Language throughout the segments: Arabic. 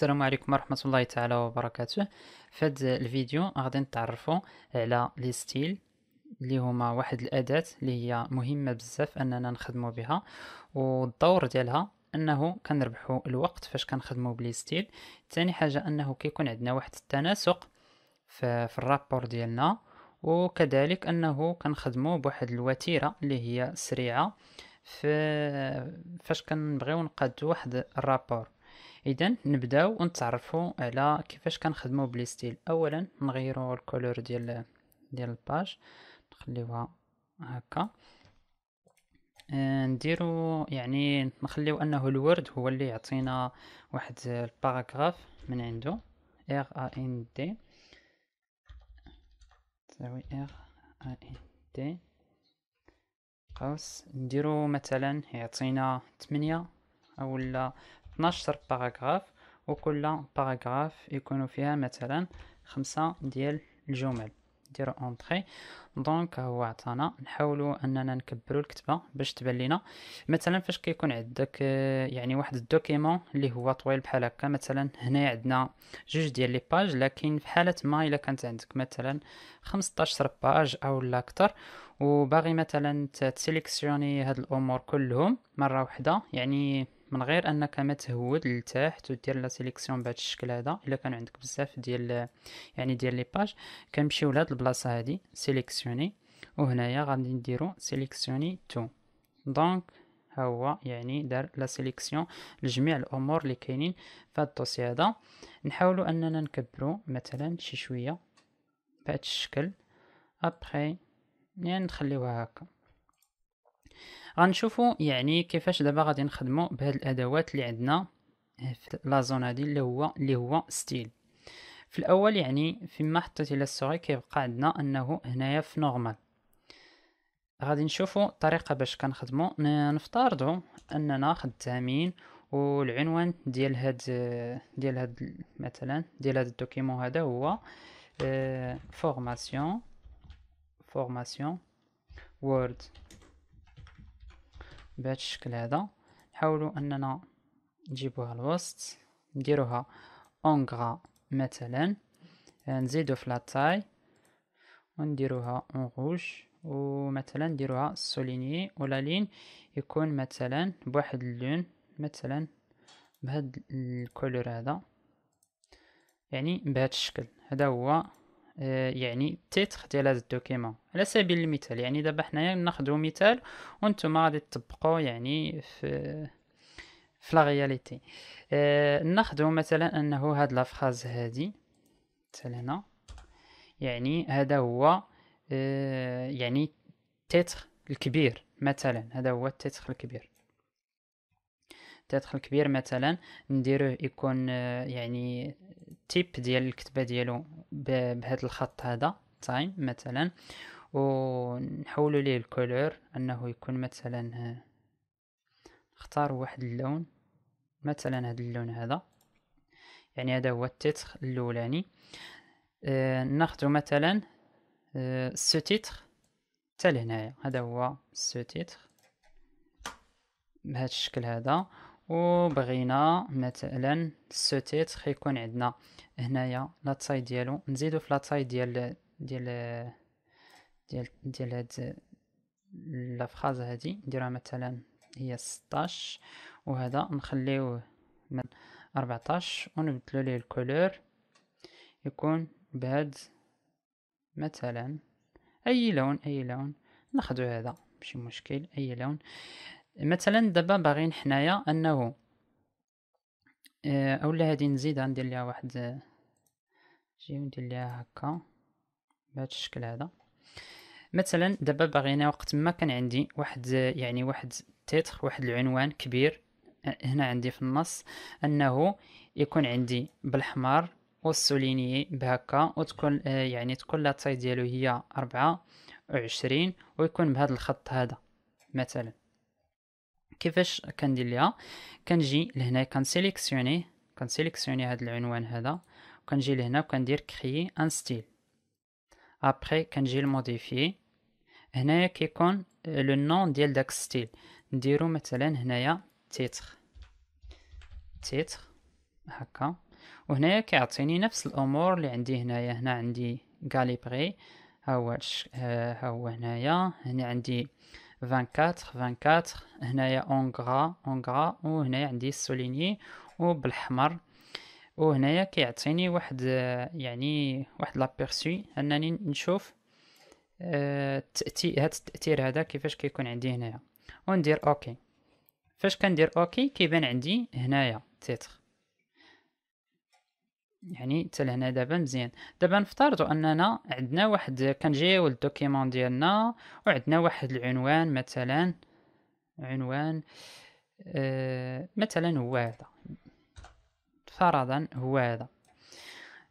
السلام عليكم ورحمة الله تعالى وبركاته في هذا الفيديو غادي نتعرفوا على لي ستيل اللي هما واحد الأداة اللي هي مهمة بزاف أننا نخدمو بها والدور ديالها انه كنربحو الوقت فاش كنخدمو بلي ستيل ثاني حاجه انه كيكون عندنا واحد التناسق في, في الرابور ديالنا وكذلك انه كنخدمو بواحد الوتيره اللي هي سريعه فاش كنبغيو نقادو واحد الرابور اذا نبداو ونتعرفوا على كيفاش كنخدموا بلي ستيل اولا نغيروا الكولور ديال ديال الباج نخليوها هكا آه، نديرو يعني نخليو انه الورد هو اللي يعطينا واحد الباراغراف من عنده ار ا ان دي تساوي ار ا ان دي قوس نديرو مثلا يعطينا 8 اولا 12 باراغراف وكل باراغراف يكون فيها مثلا خمسة ديال الجمل نديرو اونطري دونك هو عطانا نحاولو اننا نكبرو الكتبه باش تبان لينا مثلا فاش كيكون عندك آه، يعني واحد الدوكيمون اللي هو طويل بحال هكا مثلا هنا عندنا جوج ديال لي باج لكن في حاله ما الا كانت عندك مثلا 15 باج او لا اكثر وباغي مثلا تسيليكسيوني هاد الامور كلهم مره واحده يعني من غير انك ما تهود لتحت ودير لا سيليكسيون بهذا الشكل هذا الا كان عندك بزاف ديال يعني ديال لي باج كنمشيو لهاد البلاصه هادي سيليكسيوني وهنايا غادي نديرو سيليكسيوني تو دونك ها هو يعني دار لا سيليكسيون لجميع الامور اللي كاينين في هاد الدوسي هذا نحاولوا اننا نكبرو مثلا شي شويه بهذا الشكل ابخي يعني نخليوها هكا غنشوفوا يعني كيفاش دابا غادي نخدموا بهاد الادوات اللي عندنا آه، في لا زون هادي اللي هو اللي هو ستيل في الاول يعني فيما حطيت الى السوري كيبقى عندنا انه هنايا في نورمال غادي نشوفوا الطريقه باش كنخدموا نفترضوا اننا خدامين والعنوان ديال هاد ديال هاد مثلا ديال هاد الدوكيمون هذا هو فورماسيون فورماسيون وورد بهذا الشكل هذا نحاولوا اننا نجيبوها الوسط نديروها اونغرا مثلا آه، نزيدو في لاطاي ونديروها اون روج ومثلا نديروها سوليني ولا لين يكون مثلا بواحد اللون مثلا بهاد الكولور هذا يعني بهاد الشكل هذا هو يعني التيتر ديال هذا الدوكيمون على سبيل المثال يعني دابا حنايا ناخذ مثال وانتم غادي تطبقوا يعني في في لا رياليتي آه ناخذ مثلا انه هاد لا فراز هادي مثلا هنا يعني هذا هو آه، يعني التيتر الكبير مثلا هذا هو التيتر الكبير تدخل كبير مثلا نديروه يكون آه، يعني تيب ديال الكتبه ديالو بهذا الخط هذا تايم مثلا ونحولوا ليه الكولور انه يكون مثلا اختار آه، واحد اللون مثلا هذا اللون هذا يعني هذا هو التيتخ الاولاني آه، ناخذ مثلا سو تيتخ حتى لهنايا هذا هو سو تيتخ بهذا الشكل هذا وبغينا مثلا سو تيتر يكون عندنا هنايا لا تاي ديالو نزيدو في لا تاي ديال ديال ديال ديال هاد لا فراز هادي نديروها مثلا هي 16 وهذا نخليوه من 14 ونبدلو ليه الكولور يكون بهاد مثلا اي لون اي لون ناخذ هذا ماشي مشكل اي لون مثلا دابا باغيين حنايا انه آه، اولا هادي نزيد غندير ليها واحد نجي ندير ليها هكا بهذا الشكل هذا مثلا دابا باغينا وقت ما كان عندي واحد يعني واحد تيتر واحد العنوان كبير آه، هنا عندي في النص انه يكون عندي بالحمار والسوليني بهكا وتكون آه، يعني تكون لاتاي ديالو هي أربعة وعشرين ويكون بهذا الخط هذا مثلا كيفاش كندير ليها كنجي لهنا كنسيليكسيوني كنسيليكسيوني هذا العنوان هذا وكنجي لهنا وكندير كريي ان ستيل ابري كنجي لموديفي هنايا كيكون لو نون ديال داك ستيل نديرو مثلا هنايا تيتر تيتر هكا وهنايا كيعطيني نفس الامور اللي عندي هنايا هنا عندي غاليبري ها هو ها هو هنايا هنا عندي 24 24 هنايا اون غرا اون غرا وهنايا عندي سوليني وبالاحمر وهنايا كيعطيني واحد يعني واحد لابيرسي انني نشوف آه، التاثير هذا التاثير هذا كيفاش كيكون عندي هنايا وندير اوكي فاش كندير اوكي كيبان عندي هنايا تيتر يعني حتى لهنا دابا مزيان دابا نفترضوا اننا عندنا واحد كنجيو للدوكيمون ديالنا وعندنا واحد العنوان مثلا عنوان آه مثلا هو هذا فرضا هو هذا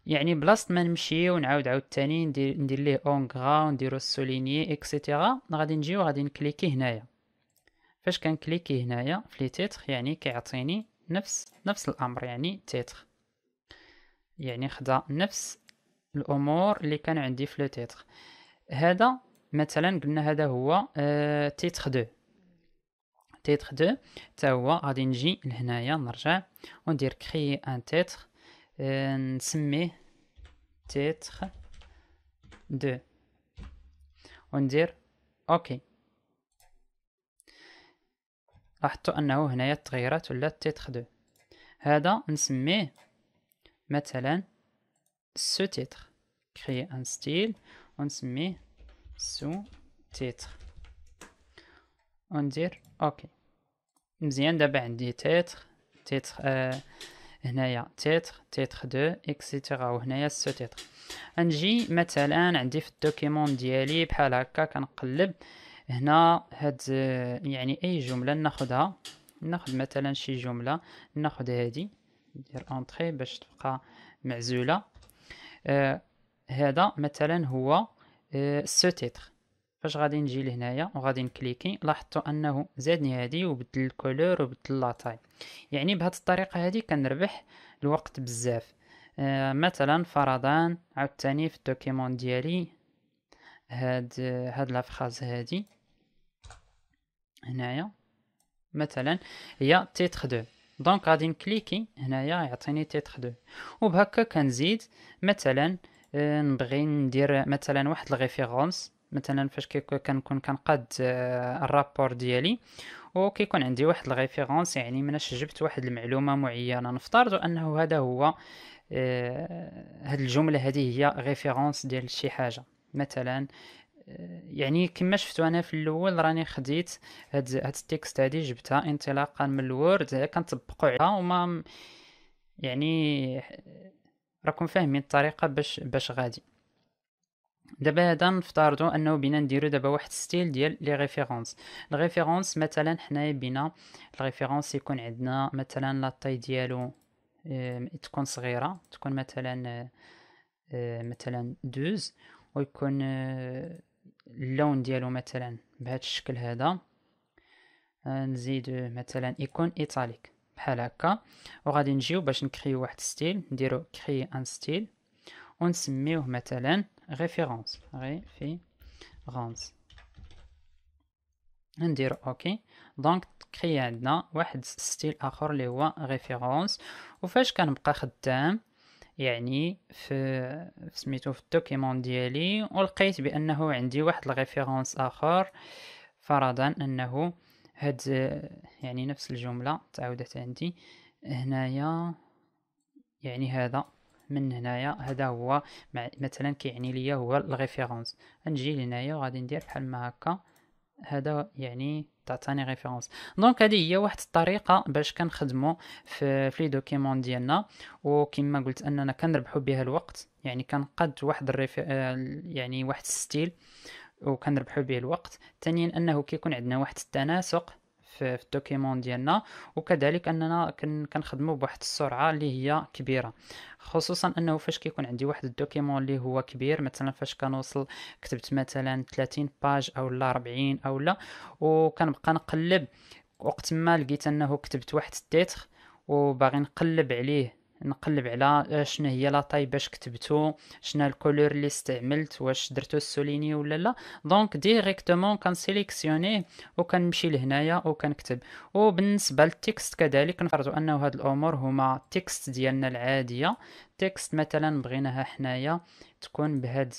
يعني بلاصت ما نمشي ونعاود عاود ثاني ندير ندير ليه اونغرا ونديرو السوليني اكسيتيرا غادي نجي وغادي نكليكي هنايا فاش كنكليكي هنايا في لي تيتر يعني كيعطيني نفس نفس الامر يعني تيتر يعني خدا نفس الامور اللي كان عندي في لو تيتر هذا مثلا قلنا هذا هو آه، تيتر دو تيتر دو حتى هو غادي نجي لهنايا نرجع وندير كري ان تيتر آه، نسميه تيتر دو وندير اوكي لاحظتوا انه هنايا تغيرات ولا تيتر دو هذا نسميه مثلا سو تيتر كري ان ستيل ونسميه سو تيتر وندير اوكي مزيان دابا عندي تيتر تيتر آه هنايا تيتر تيتر دو اكسيتيرا وهنايا سو تيتر نجي مثلا عندي في الدوكيمون ديالي بحال هكا كنقلب هنا هاد آه، يعني اي جمله ناخدها ناخد مثلا شي جمله ناخد هادي ندير انتري باش تبقى معزوله آه هذا مثلا هو آه سو تيتر فاش غادي نجي لهنايا وغادي نكليكي لاحظتوا انه زادني هذه وبدل الكولور وبدل لاطاي يعني بهاد الطريقه هذه كنربح الوقت بزاف آه مثلا فرضا عاوتاني في الدوكيمون ديالي هاد هاد لافخاز هادي هنايا مثلا هي تيتر 2 دونك غادي نكليكي هنايا يعطيني تيتر دو وبهكا كنزيد مثلا آه، نبغي ندير مثلا واحد الريفيرونس مثلا فاش كنكون كنقاد آه، الرابور ديالي وكيكون عندي واحد الريفيرونس يعني اش جبت واحد المعلومه معينه نفترض انه هذا هو آه، هاد الجمله هذه هي ريفيرونس ديال شي حاجه مثلا يعني كما شفتوا انا في الاول راني خديت هاد هاد التكست هادي جبتها انطلاقا من الوورد هي كنطبقوا عليها وما يعني راكم فاهمين الطريقه باش باش غادي دابا هذا نفترضوا انه بينا نديرو دابا واحد ستيل ديال لي ريفيرونس لي مثلا حنايا بينا لي يكون عندنا مثلا لاطاي ديالو تكون صغيره تكون مثلا مثلا دوز ويكون اللون ديالو مثلا بهذا الشكل هذا آه، نزيد مثلا ايكون ايتاليك بحال هكا وغادي نجيو باش نكريو واحد ستيل نديرو كري ان ستيل ونسميوه مثلا ريفيرونس ريفيرونس ندير اوكي دونك كري عندنا واحد ستيل اخر اللي هو ريفيرونس وفاش كنبقى خدام يعني في سميتو في الدوكيمون ديالي ولقيت بانه عندي واحد الريفيرونس اخر فرضا انه هاد يعني نفس الجمله تعاودت عندي هنايا يعني هذا من هنايا هذا هو مثلا كيعني ليا هو الريفيرونس نجي لهنايا وغادي ندير بحال ما هكا هذا يعني تعطيني ريفيرونس دونك هذه هي واحد الطريقه باش كنخدموا في في لي دوكيمون ديالنا وكما قلت اننا كنربحوا بها الوقت يعني كنقد واحد الريف يعني واحد الستيل وكنربحوا به الوقت ثانيا انه كيكون عندنا واحد التناسق في, في الدوكيمون ديالنا وكذلك اننا كنخدموا بواحد السرعه اللي هي كبيره خصوصا انه فاش كيكون عندي واحد الدوكيمون اللي هو كبير مثلا فاش كنوصل كتبت مثلا 30 باج او لا 40 او لا وكنبقى نقلب وقت ما لقيت انه كتبت واحد التيتر وباغي نقلب عليه نقلب على آه، شنو هي لا طاي باش كتبتو شنو الكولور اللي استعملت واش درتو السوليني ولا لا دونك ديريكتومون كنسيليكسيونيه وكنمشي لهنايا وكنكتب وبالنسبه للتكست كذلك نفرضوا انه هاد الامور هما التكست ديالنا العاديه تكست مثلا بغيناها حنايا تكون بهاد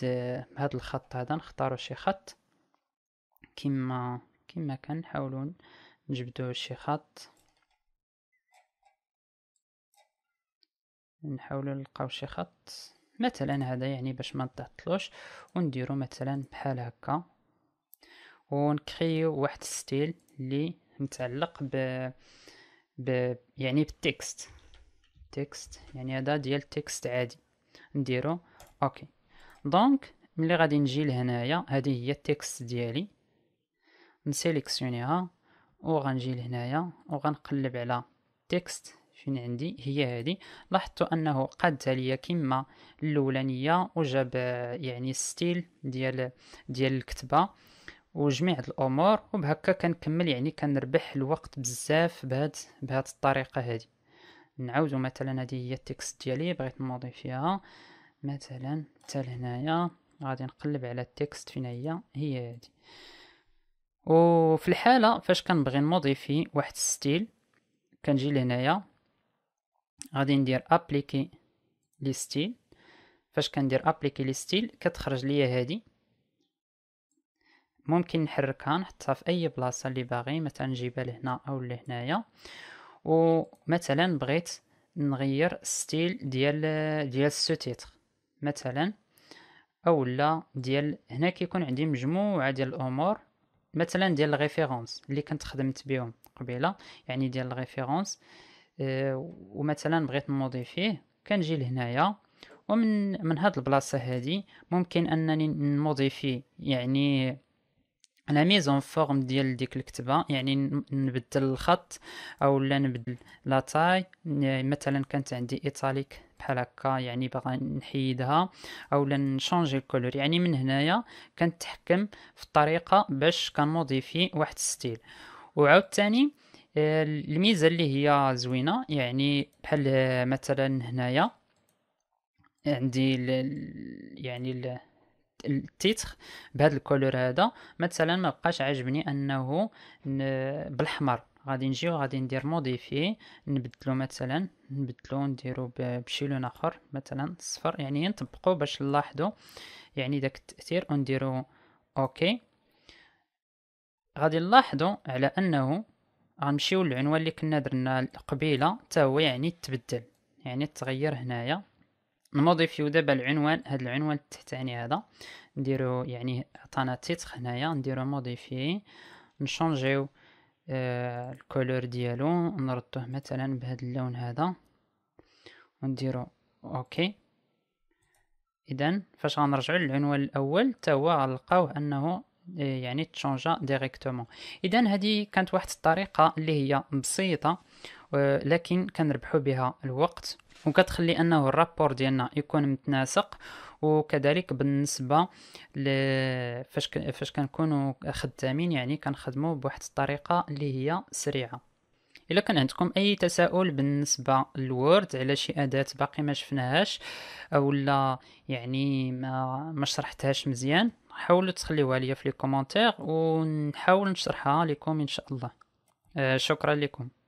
هاد الخط هذا نختاروا شي خط كيما كيما كنحاولوا نجبدوا شي خط نحاولو نلقاو شي خط مثلا هذا يعني باش ما نتعطلوش ونديرو مثلا بحال هكا ونكريو واحد ستيل اللي متعلق ب, ب... يعني بالتكست تكست يعني هذا ديال تكست عادي نديرو اوكي دونك ملي غادي نجي لهنايا هذه هي التكست ديالي نسيليكسيونيها وغنجي لهنايا وغنقلب على تكست فين عندي هي هذه لاحظت انه قد تالي كما الاولانيه وجاب يعني ستيل ديال ديال الكتبه وجميع الامور وبهكا كنكمل يعني كنربح الوقت بزاف بهاد بهاد الطريقه هذه نعاودو مثلا هذه هي التكست ديالي بغيت نموديفيها مثلا حتى لهنايا غادي نقلب على التكست فين هي هي هذه وفي الحاله فاش كنبغي نموديفي واحد ستيل كنجي لهنايا غادي ندير ابليكي لي ستيل فاش كندير ابليكي لي ستيل كتخرج ليا هادي ممكن نحركها نحطها في اي بلاصه اللي باغي مثلا نجيبها لهنا او لهنايا ومثلا بغيت نغير ستيل ديال ديال سو تيتر مثلا اولا ديال هنا كيكون عندي مجموعه ديال الامور مثلا ديال الريفيرونس اللي كنت خدمت بهم قبيله يعني ديال الريفيرونس آه آه، ومثلا بغيت نوضي فيه كنجي لهنايا ومن من هاد البلاصه هادي ممكن انني فيه يعني لا ميزون فورم ديال ديك الكتبه يعني نبدل الخط او لا نبدل لا تاي يعني مثلا كانت عندي ايطاليك بحال هكا يعني باغا نحيدها او لا نشانجي الكولور يعني من هنايا كنتحكم في الطريقه باش كنموديفي واحد الستيل آه الميزه اللي هي زوينه يعني بحال آه، مثلا هنايا عندي الـ يعني الـ التيتر بهذا الكولور هذا مثلا ما بقاش عاجبني انه بالاحمر غادي نجي وغادي ندير موديفي نبدلو مثلا نبدلو نديرو بشي لون اخر مثلا صفر يعني نطبقو باش نلاحظو يعني داك التاثير ونديرو اوكي غادي نلاحظو على انه غنمشيو للعنوان اللي كنا درنا قبيله حتى هو يعني تبدل يعني تغير هنايا نموديفيو دابا العنوان هاد العنوان التحتاني هذا نديرو يعني عطانا تيتخ هنايا نديرو موديفي نشونجيو آه الكولور ديالو نردوه مثلا بهاد اللون هذا ونديرو اوكي اذا فاش غنرجعو للعنوان الاول تا هو غنلقاوه انه إيه، يعني تشونجا ديريكتومون اذا هذه كانت واحد الطريقه اللي هي بسيطه لكن كنربحوا بها الوقت وكتخلي انه الرابور ديالنا يكون متناسق وكذلك بالنسبه فاش فاش كنكونوا خدامين يعني كنخدموا بواحد الطريقه اللي هي سريعه الا كان عندكم اي تساؤل بالنسبه للوورد على شي اداه باقي ما شفناهاش اولا يعني ما ما شرحتهاش مزيان حاولوا تخليوها ليا في لي كومونتير ونحاول نشرحها لكم ان شاء الله آه، شكرا لكم